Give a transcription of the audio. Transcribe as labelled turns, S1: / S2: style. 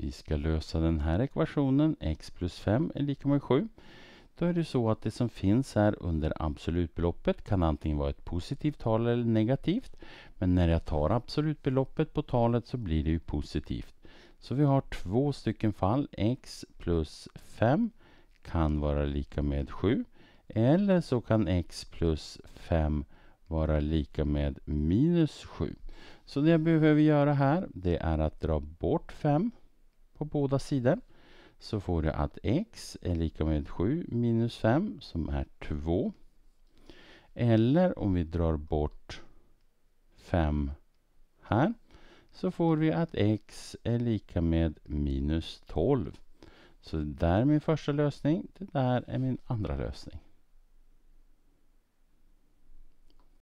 S1: Vi ska lösa den här ekvationen, x plus 5 är lika med 7. Då är det så att det som finns här under absolutbeloppet kan antingen vara ett positivt tal eller negativt. Men när jag tar absolutbeloppet på talet så blir det ju positivt. Så vi har två stycken fall. x plus 5 kan vara lika med 7. Eller så kan x plus 5 vara lika med minus 7. Så det jag behöver göra här det är att dra bort 5 på båda sidor så får du att x är lika med 7 minus 5 som är 2. Eller om vi drar bort 5 här så får vi att x är lika med minus 12. Så det där är min första lösning. Det där är min andra lösning.